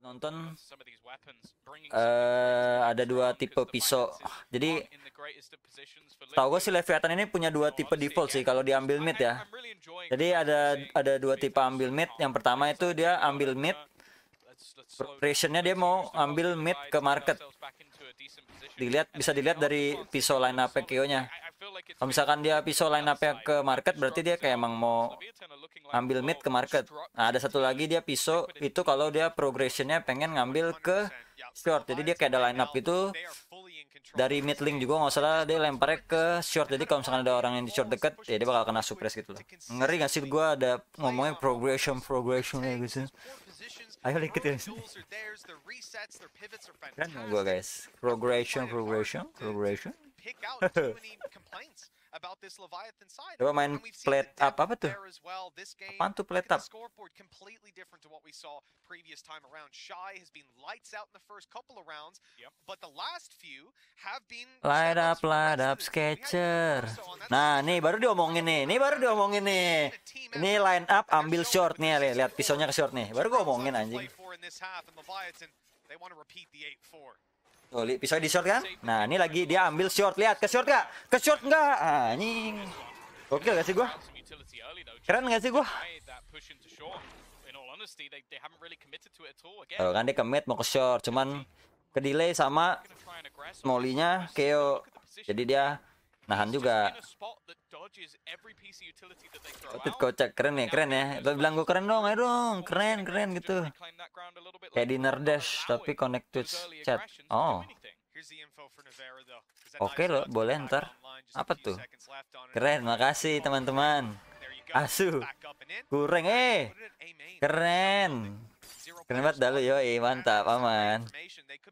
nonton uh, ada dua tipe pisau ah, jadi tahu gue sih Leviathan ini punya dua tipe default sih kalau diambil mid ya jadi ada ada dua tipe ambil mid yang pertama itu dia ambil mid preparationnya dia mau ambil mid ke market dilihat bisa dilihat dari pisau line up KO nya kalau misalkan dia pisau line up ke market berarti dia kayak emang mau ambil mid ke market. Nah, ada satu lagi dia pisau itu kalau dia progressionnya pengen ngambil ke short. Jadi dia kayak ada line up gitu dari mid link juga nggak salah dia lemparnya ke short. Jadi kalau misalkan ada orang yang di short deket ya dia bakal kena suppress gitu loh. Ngeri nggak sih gue ada ngomongin progression progression gitu ya gitu. Ayo lihat ya. kan gue guys. Progression progression progression. Coba main plate up apa tuh? Apaan tuh plate up? completely different to what we saw previous time around. Shy has been lights out in the first couple of rounds, but the last few have been light up, light up, sketcher. Nah, nih baru diomongin nih, nih baru diomongin nih. Ini line up ambil short nih, lihat pisaunya ke short nih. Baru gue omongin anjing. They want to repeat the 8-4. Tuh, pisau di short kan? Nah, ini lagi dia ambil short. Lihat, ke short gak? Ke short gak? Anjing. Ah, Oke gak sih gua? Keren gak sih gua? Oh, kan dia commit mau ke short, cuman ke delay sama Molinya Keo. Jadi dia nahan juga. Itu kocak keren ya keren ya lo bilang gue keren dong ayo dong keren keren gitu kayak dinner dash tapi connect to chat oh Oke okay loh, boleh ntar. Apa tuh? Keren, makasih teman-teman. Asu, Kureng, eh. Keren. Keren banget lu, yoi, mantap, aman.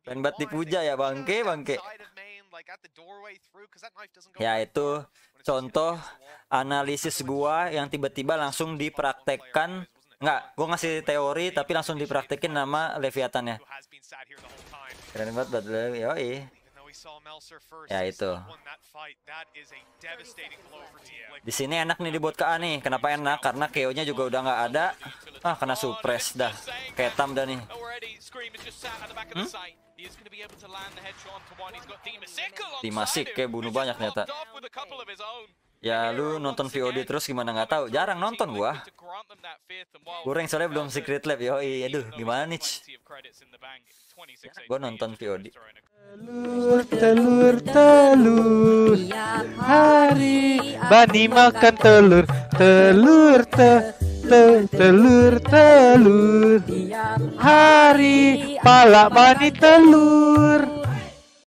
Keren banget dipuja ya, bangke, bangke. Ya, itu contoh analisis gua yang tiba-tiba langsung dipraktekkan. Enggak, gua ngasih teori tapi langsung dipraktekin nama Leviathan ya. Keren banget, lu, yoi. Ya itu. Di sini enak nih dibuat ke A nih. Kenapa enak? Karena KO-nya juga udah nggak ada. Ah, kena supres dah. Ketam dah nih. Hmm? Dimasik kayak bunuh banyak ternyata. Ya lu nonton VOD terus gimana nggak tahu? Jarang nonton gua. Kurang soalnya belum Secret Lab. Yo, aduh gimana nih? Gua nonton VOD. Telur, telur, telur. Iya, hari Bani makan telur, telur, te, te, telur, telur. Iya. Hari pala Bani telur.